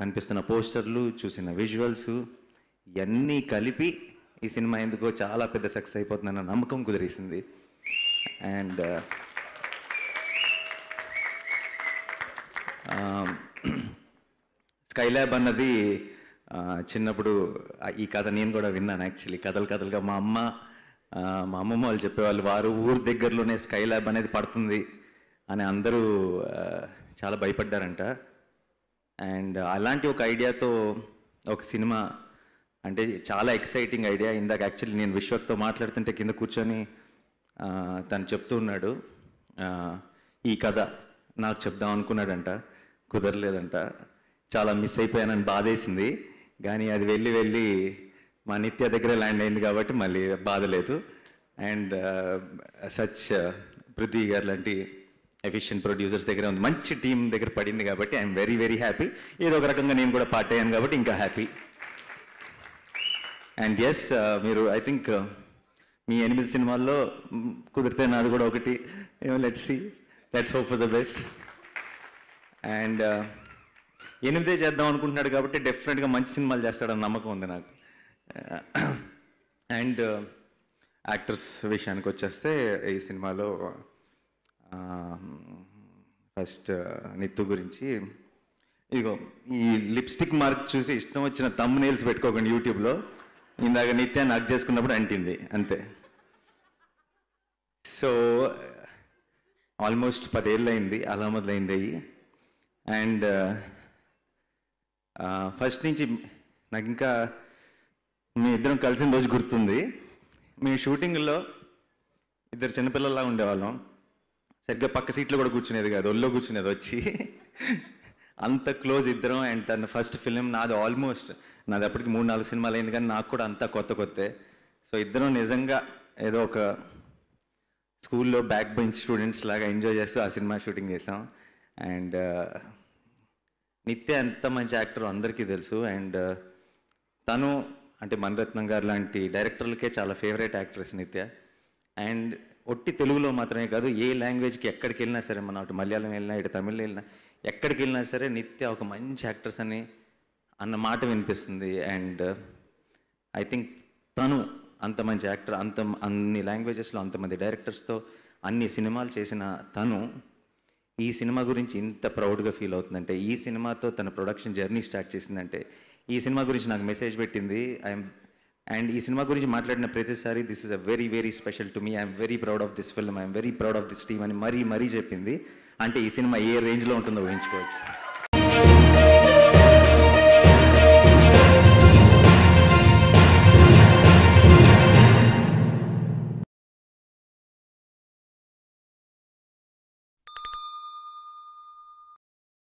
కనిపిస్తున్న పోస్టర్లు చూసిన విజువల్స్ ఇవన్నీ కలిపి ఈ సినిమా ఎందుకో చాలా పెద్ద సక్సెస్ అయిపోతుందన్న నమ్మకం కుదిరేసింది అండ్ ల్యాబ్ uh, um, అన్నది uh, చిన్నప్పుడు uh, ఈ కథ నేను కూడా విన్నాను యాక్చువల్లీ కథలు కథలుగా మా అమ్మ మా అమ్మమ్మ వాళ్ళు చెప్పేవాళ్ళు వారు ఊరు దగ్గరలోనే ల్యాబ్ అనేది పడుతుంది అని అందరూ చాలా భయపడ్డారంట అండ్ అలాంటి ఒక ఐడియాతో ఒక సినిమా అంటే చాలా ఎక్సైటింగ్ ఐడియా ఇందాక యాక్చువల్లీ నేను విశ్వక్తో మాట్లాడుతుంటే కింద కూర్చొని తను చెప్తూ ఉన్నాడు ఈ కథ నాకు చెప్దాం అనుకున్నాడంట కుదరలేదంట చాలా మిస్ అయిపోయానని బాధేసింది కానీ అది వెళ్ళి వెళ్ళి మా నిత్య దగ్గర ల్యాండ్ అయింది కాబట్టి మళ్ళీ బాధ లేదు అండ్ సచ్ పృథ్వీ గారు లాంటి ఎఫిషియన్ ప్రొడ్యూసర్స్ దగ్గర ఉంది మంచి టీం దగ్గర పడింది కాబట్టి ఐఎమ్ వెరీ వెరీ హ్యాపీ ఏదో ఒక రకంగా నేను కూడా పార్ట్ అయ్యాను కాబట్టి ఇంకా హ్యాపీ అండ్ ఎస్ మీరు ఐ థింక్ uh, మీ ఎనిమిది సినిమాల్లో కుదిరితే నాది కూడా ఒకటి let see let's hope for the best and ఎనిమిదే చేద్దాం అనుకుంటున్నాడు కాబట్టి డెఫినెట్గా మంచి సినిమాలు చేస్తాడని నమ్మకం ఉంది నాకు అండ్ uh, యాక్టర్స్ uh, విషయానికి వచ్చేస్తే ఈ సినిమాలో ఫస్ట్ నిత్తు గురించి ఇదిగో ఈ లిప్స్టిక్ మార్క్ చూసి ఇష్టం వచ్చిన తమ్ నెయిల్స్ పెట్టుకోకండి యూట్యూబ్లో ఇందాక నిత్యాన్ని నాకు చేసుకున్నప్పుడు అంటింది అంతే సో ఆల్మోస్ట్ పదేళ్ళు అయింది అలా మొదలైంది అయ్యి అండ్ ఫస్ట్ నుంచి నాకు ఇంకా మీ ఇద్దరం కలిసిన రోజు గుర్తుంది మీ షూటింగ్లో ఇద్దరు చిన్నపిల్లల్లా ఉండేవాళ్ళం సరిగ్గా పక్క సీట్లో కూడా కూర్చునేది కాదు ఒళ్ళో కూర్చునేది వచ్చి అంత క్లోజ్ ఇద్దరం అండ్ తన ఫస్ట్ ఫిలిం నాది ఆల్మోస్ట్ నాది అప్పటికి మూడు నాలుగు సినిమాలు అయింది కానీ నాకు కూడా అంతా కొత్త కొత్తే సో ఇద్దరం నిజంగా ఏదో ఒక స్కూల్లో బ్యాక్ బెంచ్ స్టూడెంట్స్ లాగా ఎంజాయ్ చేస్తూ ఆ సినిమా షూటింగ్ చేసాం అండ్ నిత్య ఎంత మంచి యాక్టర్ అందరికీ తెలుసు అండ్ తను అంటే మనరత్నం గారు లాంటి డైరెక్టర్లకే చాలా ఫేవరెట్ యాక్టర్స్ నిత్య అండ్ ఒట్టి తెలుగులో మాత్రమే కాదు ఏ లాంగ్వేజ్కి ఎక్కడికి వెళ్ళినా సరే మన అటు మలయాళం వెళ్ళినా ఇటు తమిళ్ వెళ్ళినా ఎక్కడికి వెళ్ళినా సరే నిత్య ఒక మంచి యాక్టర్స్ అని అన్న మాట వినిపిస్తుంది అండ్ ఐ థింక్ తను అంత మంచి యాక్టర్ అంత అన్ని లాంగ్వేజెస్లో అంతమంది డైరెక్టర్స్తో అన్ని సినిమాలు చేసిన తను ఈ సినిమా గురించి ఇంత ప్రౌడ్గా ఫీల్ అవుతుందంటే ఈ సినిమాతో తన ప్రొడక్షన్ జర్నీ స్టార్ట్ చేసిందంటే ఈ సినిమా గురించి నాకు మెసేజ్ పెట్టింది ఐఎమ్ అండ్ ఈ సినిమా గురించి మాట్లాడిన ప్రతిసారి this is a very very special to me I'm very proud of this film I'm very proud of this team అని మరీ మరీ చెప్పింది అంటే ఈ సినిమా ఏ రేంజ్లో ఉంటుందో ఊహించుకోవచ్చు